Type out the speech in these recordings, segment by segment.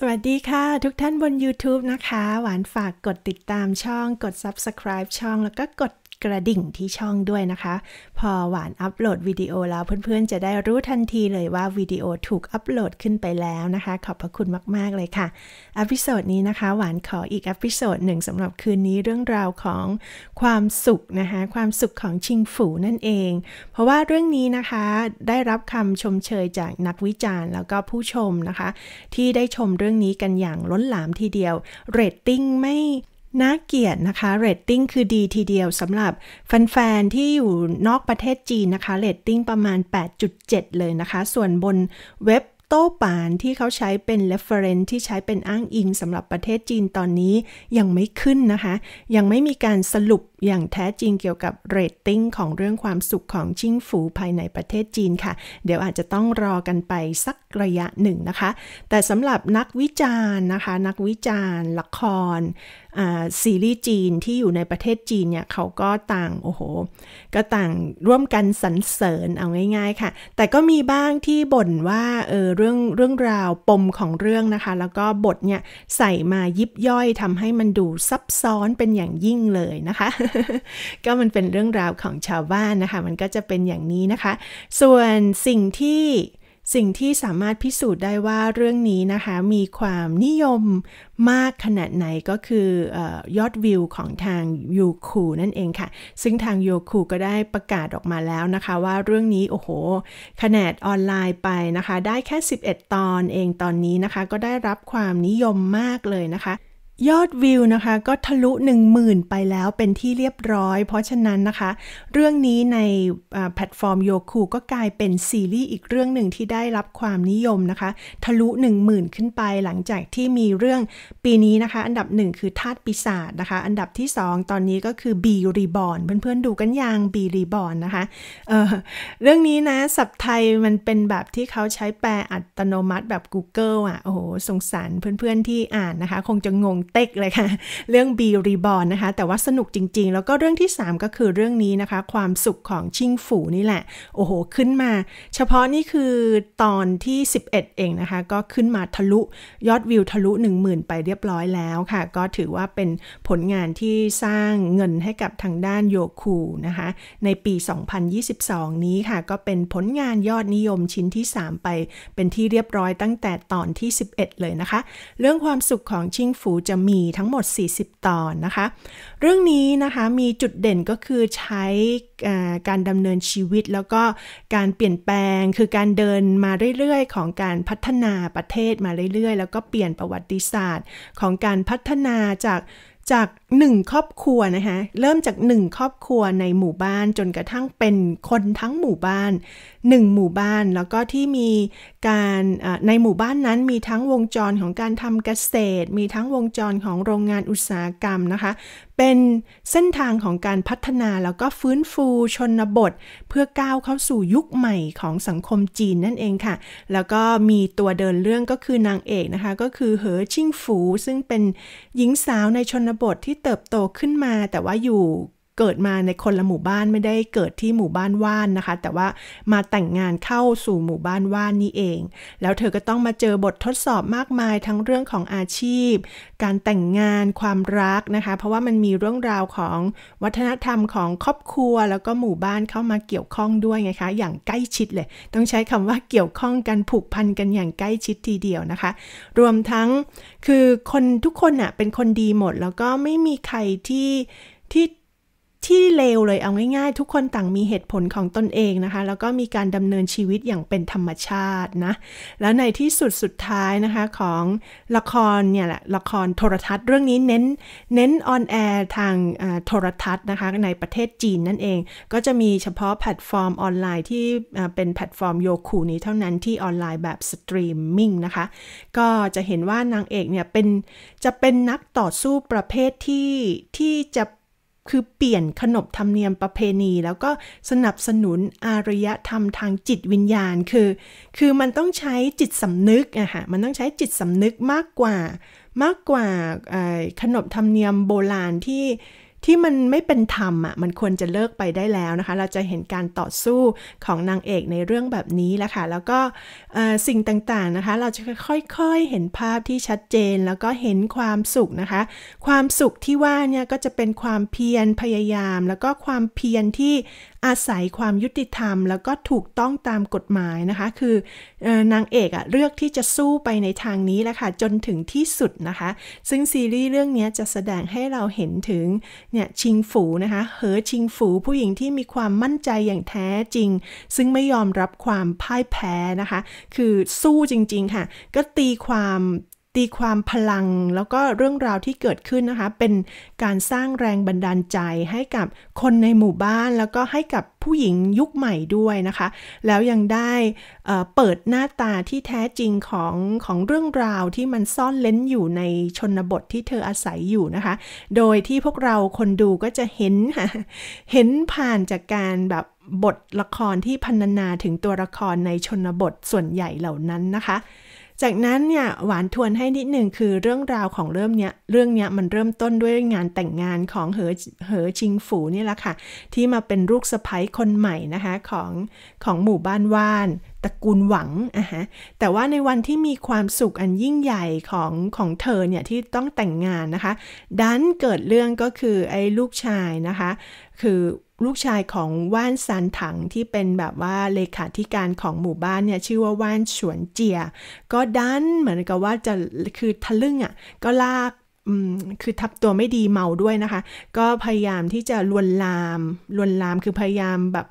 สวัสดีค่ะทุกท่านบน YouTube นะคะหวานฝากกดติดตามช่องกด Subscribe ช่องแล้วก็กดกระดิ่งที่ช่องด้วยนะคะ พอหวานอัปโหลดวิดีโอแล้ว เพื่อน ๆจะได้รู้ทันทีเลยว่าวิดีโอถูกอัปโหลดขึ้นไปแล้วนะคะ ขอบพระคุณมาก ๆ เลยค่ะอัพิโซดนี้นะคะหวานขออีกอัพิโซดหนึ่งสำหรับคืนนี้เรื่องราวของความสุขนะคะความสุขของชิงฝูนั่นเอง เพราะว่าเรื่องนี้นะคะได้รับคำชมเชยจากนักวิจารณ์ แล้วก็ผู้ชมนะคะที่ได้ชมเรื่องนี้กันอย่างล้นหลามทีเดียวเรตติ้งไม่น่าเกียดนะคะ เรตติ้งคือดีทีเดียวสำหรับแฟนๆที่อยู่นอกประเทศจีนนะคะ เรตติ้งประมาณ 8.7 เลยนะคะ ส่วนบนเว็บโต้ปานที่เขาใช้เป็น reference ที่ใช้เป็นอ้างอิงสำหรับประเทศจีนตอนนี้ยังไม่ขึ้นนะคะ ยังไม่มีการสรุปอย่างแท้จริงเกี่ยวกับเรตติ้งของเรื่องความสุขของชิงฝูภายในประเทศจีนค่ะ เดี๋ยวอาจจะต้องรอกันไปสักระยะหนึ่งนะคะ แต่สำหรับนักวิจารณ์นะคะ นักวิจารณ์ ละครซีรีส์จีนที่อยู่ในประเทศจีนเนี่ยเขาก็ต่างโอ้โหก็ต่างร่วมกันสรรเสริญเอาง่าย ๆค่ะ แต่ก็มีบ้างที่บ่นว่าเออเรื่องเรื่องราวปมของเรื่องนะคะ แล้วก็บทเนี่ยใส่มายิบย่อยทำให้มันดูซับซ้อนเป็นอย่างยิ่งเลยนะคะก็มันเป็นเรื่องราวของชาวบ้านนะคะ มันก็จะเป็นอย่างนี้นะคะ ส่วนสิ่งที่สิ่งที่สามารถพิสูจน์ได้ว่าเรื่องนี้นะคะ มีความนิยมมากขนาดไหนก็คืออยอดวิวของทางยูคูนั่นเองค่ะ ซึ่งทางยูคูก็ได้ประกาศออกมาแล้วนะคะ ว่าเรื่องนี้โอ้โหขนาดออนไลน์ไปนะคะ ได้แค่ 11 ตอนเองตอนนี้นะคะ ก็ได้รับความนิยมมากเลยนะคะยอดวิวนะคะ ก็ทะลุ1 0,000ไปแล้วเป็นที่เรียบร้อย เพราะฉะนั้นนะคะ เรื่องนี้ในแพลตฟอร์มโยคูก็กลายเป็นซีรีส์อีกเรื่องหนึ่งที่ได้รับความนิยมนะคะ ทะลุ1 0,000ขึ้นไปหลังจากที่มีเรื่องปีนี้นะคะ อันดับ 1 คือทาตปิศาจนะคะอันดับที่ 2 ตอนนี้ก็คือบีรีบอนเพื่อนๆดูกันยังบีรีบอนนะคะเเรื่องนี้นะสับไทยมันเป็นแบบที่เขาใช้แปลอัตโนมัติแบบ Google อ่ะโอ้โหสงสารเพื่อนๆที่อ่านนะคะคงจะงงเต็กเลยค่ะเรื่องบีรีบอ n นะคะ แต่ว่าสนุกจริงๆ แล้วก็เรื่องที่ 3 ก็คือเรื่องนี้นะคะ ความสุขของชิงฝูนี่แหละ โอ้โห ขึ้นมา เฉพาะนี่คือตอนที่ 11 เองนะคะ ก็ขึ้นมา ทะลุยอดวิวทะลุ 10,000 ไปเรียบร้อยแล้วค่ะ ก็ถือว่าเป็นผลงานที่สร้างเงินให้กับทางด้านโยคูนะคะ ในปี 2022 นี้ค่ะก็เป็นผลงานยอดนิยมชิ้นที่ 3 ไปเป็นที่เรียบร้อยตั้งแต่ตอนที่ 11 เลยนะคะ เรื่องความสุขของชิงฝูจะมีทั้งหมด 40 ตอนนะคะ เรื่องนี้นะคะ มีจุดเด่นก็คือใช้การดำเนินชีวิตแล้วก็การเปลี่ยนแปลงคือการเดินมาเรื่อยๆ ของการพัฒนาประเทศมาเรื่อยๆ แล้วก็เปลี่ยนประวัติศาสตร์ ของการพัฒนาจากจากหนึ่งครอบครัวนะคะเริ่มจากหนึ่งครอบครัวในหมู่บ้านจนกระทั่งเป็นคนทั้งหมู่บ้านหนึ่งหมู่บ้านแล้วก็ที่มีการในหมู่บ้านนั้นมีทั้งวงจรของการทำเกษตร มีทั้งวงจรของโรงงานอุตสาหกรรมนะคะ เป็นเส้นทางของการพัฒนาแล้วก็ฟื้นฟูชนบทเพื่อก้าวเข้าสู่ยุคใหม่ของสังคมจีนนั่นเองค่ะ แล้วก็มีตัวเดินเรื่องก็คือนางเอกนะคะก็คือเหอชิงฝูซึ่งเป็นหญิงสาวในชนบทที่เติบโตขึ้นมาแต่ว่าอยู่เกิดมาในคนละหมู่บ้านไม่ได้เกิดที่หมู่บ้านว่านนะคะ แต่ว่ามาแต่งงานเข้าสู่หมู่บ้านว่านนี่เอง แล้วเธอก็ต้องมาเจอบททดสอบมากมายทั้งเรื่องของอาชีพ การแต่งงานความรักนะคะ เพราะว่ามันมีเรื่องราวของวัฒนธรรมของครอบครัว แล้วก็หมู่บ้านเข้ามาเกี่ยวข้องด้วยไงคะ อย่างใกล้ชิดเลย ต้องใช้คำว่าเกี่ยวข้องกันผูกพันกันอย่างใกล้ชิดทีเดียวนะคะ รวมทั้งคือคนทุกคนอะ่ะเป็นคนดีหมดแล้วก็ไม่มีใครที่ที่ที่เลวเลยเอาง่ายๆ ทุกคนต่างมีเหตุผลของตนเองนะคะแล้วก็มีการดำเนินชีวิตอย่างเป็นธรรมชาตินะแล้วในที่สุดสุดท้ายนะคะของละครเนี่ยแหละละครโทรทัศน์เรื่องนี้เน้นเน้นออนแอร์ทางโทรทัศน์นะคะในประเทศจีนนั่นเองก็จะมีเฉพาะแพลตฟอร์มออนไลน์ที่เป็นแพลตฟอร์มโยคูนี้ เท่านั้นที่ออนไลน์แบบสตรีมมิ่งนะคะก็จะเห็นว่านางเอกเนี่ยเป็นจะเป็นนักต่อสู้ประเภทที่ที่จะคือเปลี่ยนขนบธรรมเนียมประเพณี แล้วก็สนับสนุนอารยธรรมทางจิตวิญญาณ คือ คือมันต้องใช้จิตสำนึกอะคะมันต้องใช้จิตสำนึกมากกว่ามากกว่าขนบธรรมเนียมโบราณที่ที่มันไม่เป็นธรรมอ่ะมันควรจะเลิกไปได้แล้วนะคะ เราจะเห็นการต่อสู้ของนางเอกในเรื่องแบบนี้แล้วค่ะแล้วก็สิ่งต่างๆนะคะ เราจะค่อยๆ เห็นภาพที่ชัดเจน แล้วก็เห็นความสุขนะคะ ความสุขที่ว่าเนี่ยก็จะเป็นความเพียรพยายาม แล้วก็ความเพียรที่อาศัยความยุติธรรมแล้วก็ถูกต้องตามกฎหมายนะคะ คือนางเอกอะเลือกที่จะสู้ไปในทางนี้แหละค่ะจนถึงที่สุดนะคะ ซึ่งซีรีส์เรื่องนี้จะแสดงให้เราเห็นถึงเนี่ยชิงฝูนะคะเหอชิงฝูผู้หญิงที่มีความมั่นใจอย่างแท้จริง ซึ่งไม่ยอมรับความพ่ายแพ้นะคะคือสู้จริงๆ ค่ะ ก็ตีความตีความพลังแล้วก็เรื่องราวที่เกิดขึ้นนะคะ เป็นการสร้างแรงบันดาลใจให้กับคนในหมู่บ้านแล้วก็ให้กับผู้หญิงยุคใหม่ด้วยนะคะ แล้วยังได้เปิดหน้าตาที่แท้จริงของของเรื่องราวที่มันซ่อนเล้นอยู่ในชนบทที่เธออาศัยอยู่นะคะ โดยที่พวกเราคนดูก็จะเห็น เห็นผ่านจากการแบบบทละครที่พันนาถึงตัวละครในชนบทส่วนใหญ่เหล่านั้นนะคะจากนั้นเนี่ย หวานทวนให้นิดหนึ่งคือเรื่องราวของเรื่องเนี้ยเรื่องเนี้ยมันเริ่มต้นด้วยงานแต่งงานของเหอเหอชิงฝูนี่แหละค่ะ ที่มาเป็นลูกสะใภ้คนใหม่นะคะ ของของหมู่บ้านว่านระกูลหวังอะฮะแต่ว่าในวันที่มีความสุขอันยิ่งใหญ่ของของเธอเนี่ยที่ต้องแต่งงานนะคะ ดันเกิดเรื่องก็คือไอ้ลูกชายนะคะ คือลูกชายของว่านซานถังที่เป็นแบบว่าเลขาธิการของหมู่บ้านเนี่ย ชื่อว่าว่านฉวนเจีย ก็ดันเหมือนกับว่าจะคือทะลึ่งอะ่ะ ก็ลาก คือทับตัวไม่ดีเมาด้วยนะคะ ก็พยายามที่จะลวนลาม ลวนลามคือพยายามแบบ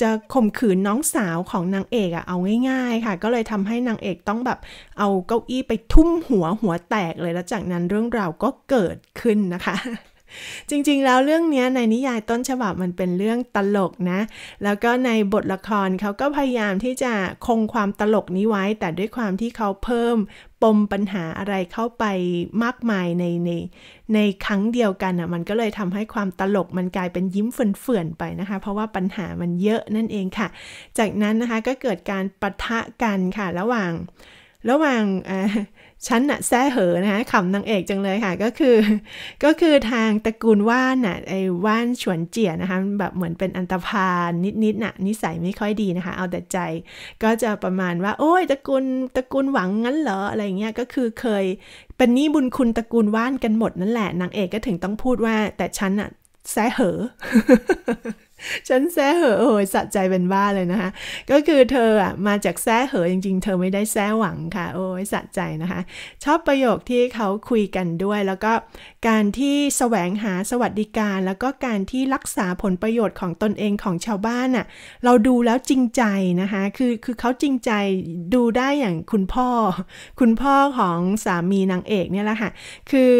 จะข่มขืนน้องสาวของนางเอกอะเอาง่ายๆค่ะ ก็เลยทำให้นางเอกต้องแบบเอาเก้าอี้ไปทุ่มหัวหัวแตกเลยแล้วจากนั้นเรื่องราวก็เกิดขึ้นนะคะจริงๆแล้วเรื่องนี้ในนิยายต้นฉบับมันเป็นเรื่องตลกนะ แล้วก็ในบทละครเขาก็พยายามที่จะคงความตลกนี้ไว้ แต่ด้วยความที่เขาเพิ่มปมปัญหาอะไรเข้าไปมากมายในในในครั้งเดียวกันอ่ะ มันก็เลยทำให้ความตลกมันกลายเป็นยิ้มเฟื่อนๆไปนะคะ เพราะว่าปัญหามันเยอะนั่นเองค่ะ จากนั้นนะคะก็เกิดการปะทะกันค่ะ ระหว่างระหว่างเฉันน่ะแซ่เหอนะคะขำนางเอกจังเลยค่ะ ก็คือ ก็คือทางตระกูลว่านน่ะ ไอ้ว่านฉวนเจี๋ยนะคะแบบเหมือนเป็นอันตพาลนนิดๆน่ะ นิสัยไม่ค่อยดีนะคะ เอาแต่ใจ ก็จะประมาณว่า โอ้ยตระกูลตระกูลหวังงั้นเหรอ อะไรเงี้ยก็คือเคยเป็นหนี้บุญคุณตระกูลว่านกันหมดนั่นแหละนางเอกก็ถึงต้องพูดว่า แต่ฉันน่ะ แซ่เหอฉันแซ่เหอโอ้ยสะใจเป็นบ้าเลยนะคะก็คือเธออ่ะมาจากแซ่เหอจริงๆ เธอไม่ได้แซ่หวังค่ะโอ้ยสะใจนะคะชอบประโยคที่เขาคุยกันด้วยแล้วก็การที่แสวงหาสวัสดิการ แล้วก็การที่รักษาผลประโยชน์ของตนเองของชาวบ้านอ่ะเราดูแล้วจริงใจนะคะคือคือเขาจริงใจดูได้อย่างคุณพ่อ คุณพ่อของสามีนางเอกเนี่ยแหละค่ะคือ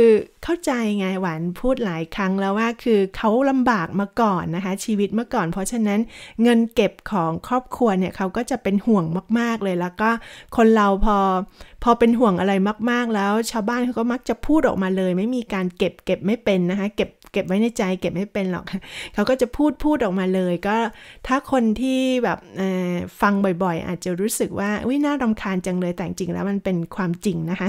เข้าใจไงหวานพูดหลายครั้งแล้วว่าคือเขาลำบากมาก่อนนะคะชีวิตตเมื่อก่อนเพราะฉะนั้นเงินเก็บของครอบครัวเนี่ยเขาก็จะเป็นห่วงมากๆเลยแล้วก็คนเราพอพอเป็นห่วงอะไรมากๆแล้วชาวบ้านเขาก็มักจะพูดออกมาเลย ไม่มีการเก็บเก็บไม่เป็นนะคะเก็บเก็บไว้ในใจเก็บไม่เป็นหรอก เขาก็จะพูดพูดออกมาเลย ก็ถ้าคนที่แบบฟังบ่อยๆ อาจจะรู้สึกว่าอุ้ยน่ารำคาญจังเลยแต่จริงแล้วมันเป็นความจริงนะคะ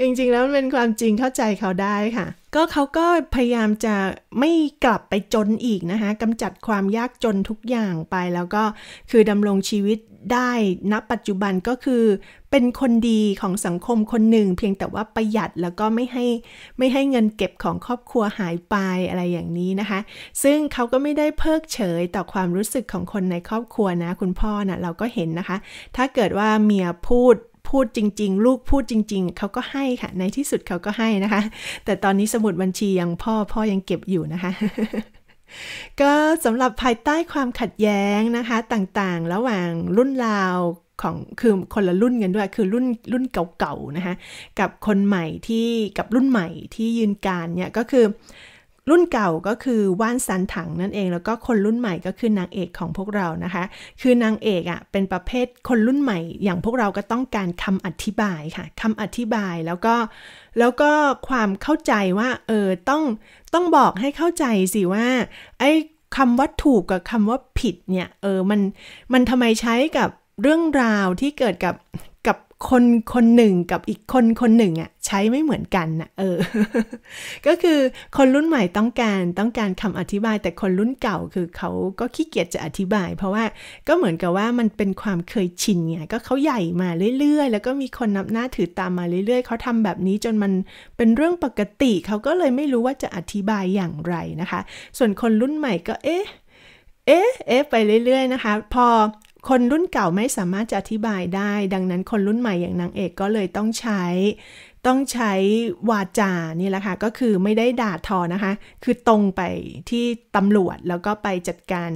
จริงๆแล้วมันเป็นความจริงเข้าใจเขาได้ค่ะ ก็เขาก็พยายามจะไม่กลับไปจนอีกนะคะกำจัดความยากจนทุกอย่างไปแล้วก็คือดำรงชีวิตได้ณปัจจุบันก็คือ เป็นคนดีของสังคมคนหนึ่งเพียงแต่ว่าประหยัดแล้วก็ไม่ให้ไม่ให้เงินเก็บของครอบครัวหายไปอะไรอย่างนี้นะคะ ซึ่งเขาก็ไม่ได้เพิกเฉยต่อความรู้สึกของคนในครอบครัวนะ คุณพ่อนะเราก็เห็นนะคะ ถ้าเกิดว่าเมียพูดพูดจริงๆ ลูกพูดจริงๆเขาก็ให้ค่ะ ในที่สุดเขาก็ให้นะคะ แต่ตอนนี้สมุดบัญชียังพ่อพ่อยังเก็บอยู่นะคะก็สำหรับภายใต้ความขัดแย้งนะคะ ต่างๆระหว่างรุ่นราวของคือคนละรุ่นกันด้วยคือรุ่นรุ่นเก่าๆนะคะกับคนใหม่ที่กับรุ่นใหม่ที่ยืนการเนี่ย ก็คือรุ่นเก่าก็คือว่านซันถังนั่นเอง แล้วก็คนรุ่นใหม่ก็คือนางเอกของพวกเรานะคะ คือนางเอกอะ่ะเป็นประเภทคนรุ่นใหม่ อย่างพวกเราก็ต้องการคำอธิบายค่ะ คำอธิบายแล้วก็แล้วก็ความเข้าใจว่า เออต้องต้องบอกให้เข้าใจสิว่า ไอ้คำว่าถูกกับคำว่าผิดเนี่ยเออมันมันทำไมใช้กับเรื่องราวที่เกิดกับคน คนหนึ่งกับอีกคนคนหนึ่งอะใช้ไม่เหมือนกันนะเออ ก็คือคนรุ่นใหม่ต้องการต้องการคำอธิบายแต่คนรุ่นเก่า คือเขาก็ขี้เกียจจะอธิบาย เพราะว่าก็เหมือนกับว่ามันเป็นความเคยชินไงก็เขาใหญ่มาเรื่อยๆ แล้วก็มีคนนับหน้าถือตามมาเรื่อยๆเขาทำแบบนี้ จนมันเป็นเรื่องปกติเขาก็เลยไม่รู้ว่าจะอธิบายอย่างไรนะคะ ส่วนคนรุ่นใหม่ก็เอ๊ะเอ๊ะเอ๊ะไปเรื่อยๆนะคะ พอคนรุ่นเก่าไม่สามารถจะอธิบายได้ ดังนั้นคนรุ่นใหม่อย่างนางเอกก็เลยต้องใช้ต้องใช้วาจานี่แหละค่ะก็คือไม่ได้ด่าทอนะคะ คือตรงไปที่ตำรวจแล้วก็ไปจัดการ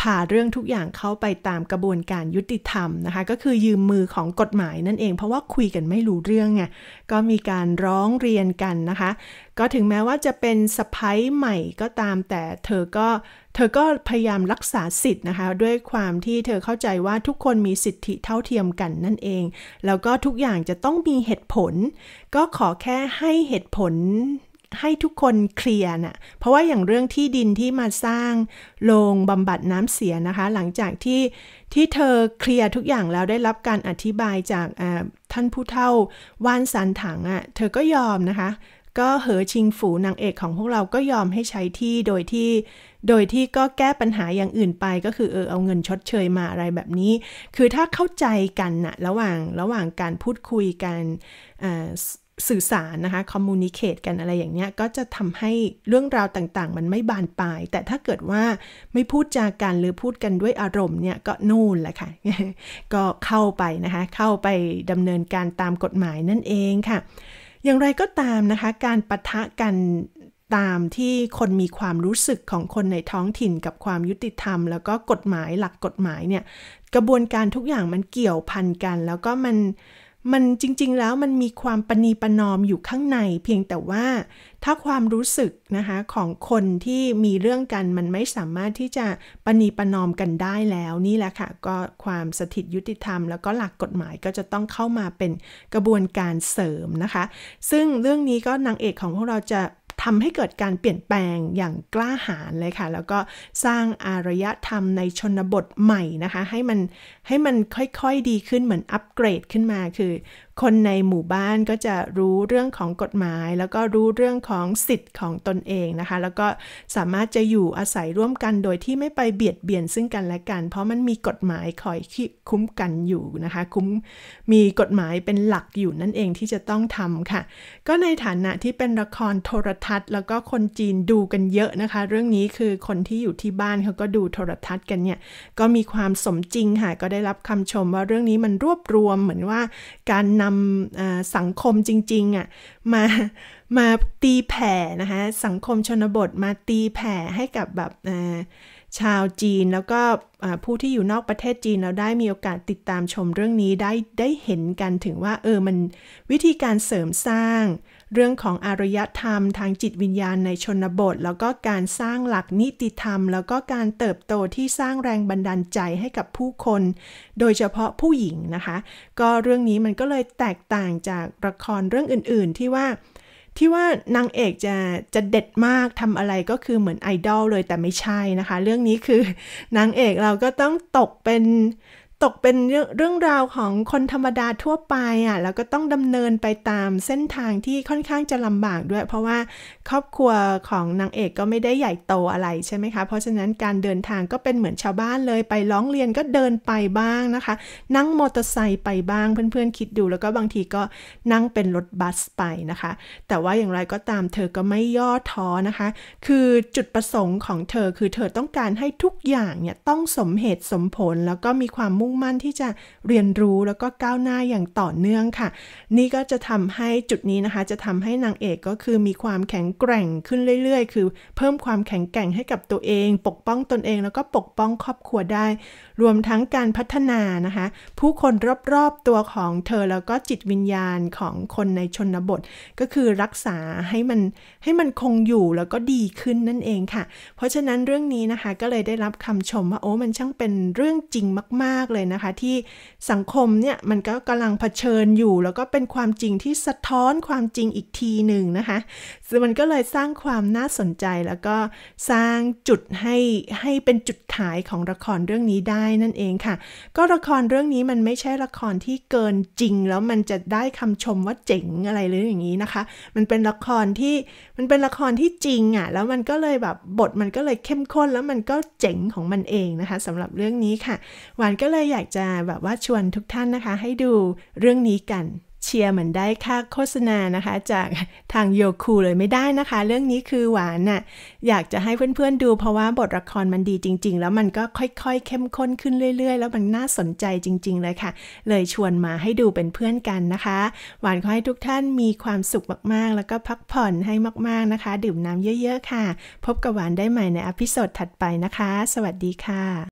ผ่าเรื่องทุกอย่างเข้าไปตามกระบวนการยุติธรรมนะคะ ก็คือยืมมือของกฎหมายนั่นเอง เพราะว่าคุยกันไม่รู้เรื่องไงก็มีการร้องเรียนกันนะคะ ก็ถึงแม้ว่าจะเป็นสะพ้ายใหม่ก็ตามแต่เธอก็ธอก็พยายามรักษาสิทธิ์นะคะ ด้วยความที่เธอเข้าใจว่าทุกคนมีสิทธิเท่าเทียมกันนั่นเอง แล้วก็ทุกอย่างจะต้องมีเหตุผล ก็ขอแค่ให้เหตุผลให้ทุกคนเคลียร์นะ่ะเพราะว่าอย่างเรื่องที่ดินที่มาสร้างโรงบำบัดน้ำเสียนะคะ หลังจากที่ที่เธอเคลียร์ทุกอย่างแล้วได้รับการอธิบายจากท่านผู้เฒ่าว่านสันถังอะ่ะเธอก็ยอมนะคะก็เหอชิงฝูนางเอกของพวกเราก็ยอมให้ใช้ที่โดยที่ โดยที่ก็แก้ปัญหาอย่างอื่นไปก็คือเออเอาเงินชดเชยมาอะไรแบบนี้ คือถ้าเข้าใจกันนะระหว่างระหว่างการพูดคุยกันสื่อสารนะคะคอมมูนิเคตกันอะไรอย่างเนี้ยก็จะทำให้เรื่องราวต่าง ๆ มันไม่บานปลายแต่ถ้าเกิดว่าไม่พูดจากัน หรือพูดกันด้วยอารมณ์เนี่ยก็นู่นแหละค่ะก็เข้าไปนะคะเข้าไปดำเนินการตามกฎหมายนั่นเองค่ะอย่างไรก็ตามนะคะการปะทะกันตามที่คนมีความรู้สึกของคนในท้องถิ่นกับความยุติธรรม แล้วก็กฎหมายหลักกฎหมายเนี่ยกระบวนการทุกอย่างมันเกี่ยวพันกัน แล้วก็มันมันจริงๆ แล้วมันมีความปณีปนอมอยู่ข้างใน เพียงแต่ว่า ถ้าความรู้สึกนะคะของคนที่มีเรื่องกัน มันไม่สามารถที่จะปณีปนอมกันได้แล้วนี่แหละค่ะก็ความสถิตยุติธรรมแล้วก็หลักกฎหมายก็จะต้องเข้ามาเป็นกระบวนการเสริมนะคะ ซึ่งเรื่องนี้ก็นางเอกของพวกเราจะทำให้เกิดการเปลี่ยนแปลงอย่างกล้าหาญเลยค่ะ แล้วก็สร้างอารยธรรมในชนบทใหม่นะคะ ให้มันให้มันค่อยๆดีขึ้นเหมือน อัปเกรดขึ้นมาคือ คนในหมู่บ้านก็จะรู้เรื่องของกฎหมาย แล้วก็รู้เรื่องของสิทธิ์ของตนเองนะคะ แล้วก็สามารถจะอยู่อาศัยร่วมกันโดยที่ไม่ไปเบียดเบียนซึ่งกันและกันเพราะมันมีกฎหมายคอยคุ้มกันอยู่นะคะ คุ้มมีกฎหมายเป็นหลักอยู่นั่นเองที่จะต้องทำค่ะ ก็ในฐานะที่เป็นละครโทรทัศน์ แล้วก็คนจีนดูกันเยอะนะคะเรื่องนี้คือคนที่อยู่ที่บ้านเขาก็ดูโทรทัศน์กันเนี่ยก็มีความสมจริงค่ะก็ได้ได้รับคำชมว่าเรื่องนี้มันรวบรวมเหมือนว่าการนำสังคมจริงๆอ่ะมามาตีแผ่นะคะสังคมชนบทมาตีแผ่ให้กับแบบชาวจีนแล้วก็ผู้ที่อยู่นอกประเทศจีนเราได้มีโอกาสติดตามชมเรื่องนี้ได้ได้เห็นกันถึงว่าเออมันวิธีการเสริมสร้างเรื่องของอารยธรรม ทางจิตวิญญาณในชนบท แล้วก็การสร้างหลักนิติธรรม แล้วก็การเติบโตที่สร้างแรงบันดาลใจให้กับผู้คน โดยเฉพาะผู้หญิงนะคะ ก็เรื่องนี้มันก็เลยแตกต่างจากละครเรื่องอื่น ๆ ที่ว่า ที่ว่านางเอกจะจะเด็ดมากทำอะไรก็คือเหมือนไอดอลเลยแต่ไม่ใช่นะคะ เรื่องนี้คือนางเอกเราก็ต้องตกเป็นตกเป็นเรื่องราวของคนธรรมดาทั่วไปอ่ะแล้วก็ต้องดำเนินไปตามเส้นทางที่ค่อนข้างจะลำบากด้วย เพราะว่าครอบครัวของนางเอกก็ไม่ได้ใหญ่โตอะไร ใช่ไหมคะเพราะฉะนั้นการเดินทางก็เป็นเหมือนชาวบ้านเลยไปร้องเรียนก็เดินไปบ้างนะคะ นั่งมอเตอร์ไซค์ไปบ้างเพื่อน ๆ คิดดูแล้วก็บางทีก็นั่งเป็นรถบัสไปนะคะ แต่ว่าอย่างไรก็ตามเธอก็ไม่ย่อท้อนะคะ คือจุดประสงค์ของเธอคือเธอต้องการให้ทุกอย่างเนี่ยต้องสมเหตุสมผลแล้วก็มีความมุ่งม่งมั่นที่จะเรียนรู้แล้วก็ก้าวหน้าอย่างต่อเนื่องค่ะ นี่ก็จะทำให้จุดนี้นะคะ จะทำให้นางเอกก็คือมีความแข็งแกร่งขึ้นเรื่อยๆ คือ เพิ่มความแข็งแกร่งให้กับตัวเอง ปกป้องตนเองแล้วก็ปกป้องครอบครัวได้ รวมทั้งการพัฒนานะคะ ผู้คนรอบๆตัวของเธอแล้วก็จิตวิญญาณของคนในชนบท ก็คือรักษาให้มันให้มันคงอยู่แล้วก็ดีขึ้นนั่นเองค่ะเพราะฉะนั้นเรื่องนี้นะคะก็เลยได้รับคำชมว่าโอ้มันช่างเป็นเรื่องจริงมากๆเลยเลยนะคะที่สังคมเนี่ยมันก็กำลังเผชิญอยู่แล้วก็เป็นความจริงที่สะท้อนความจริงอีกทีหนึ่งนะคะซึ่งมันก็เลยสร้างความน่าสนใจแล้วก็สร้างจุดให้ให้เป็นจุดขายของละครเรื่องนี้ได้นั่นเองค่ะ ก็ละครเรื่องนี้มันไม่ใช่ละครที่เกินจริงแล้วมันจะได้คำชมว่าเจ๋งอะไรหรืออย่างนี้นะคะ มันเป็นละครที่มันเป็นละครที่จริงอะ่ะแล้วมันก็เลยแบบบทมันก็เลยเข้มข้นแล้วมันก็เจ๋งของมันเองนะคะสำหรับเรื่องนี้ค่ะหวานก็เลยอยากจะแบบว่าชวนทุกท่านนะคะให้ดูเรื่องนี้กัน เชียร์เหมือนได้ค่าโฆษณานะคะจากทางโยคูเลยไม่ได้นะคะเรื่องนี้คือหวานน่ะอยากจะให้เพื่อนๆดู เพราะว่าบทละครมันดีจริงๆแล้วมันก็ค่อยๆเข้มข้นขึ้นเรื่อยๆแล้วมันน่าสนใจจริงๆเลยค่ะ เลยชวนมาให้ดูเป็นเพื่อนกันนะคะ หวานขอให้ทุกท่านมีความสุขมากๆแล้วก็พักผ่อนให้มากๆนะคะดื่มน้ำเยอะๆค่ะ พบกับหวานได้ใหม่ในอพิสซดถัดไปนะคะ สวัสดีค่ะ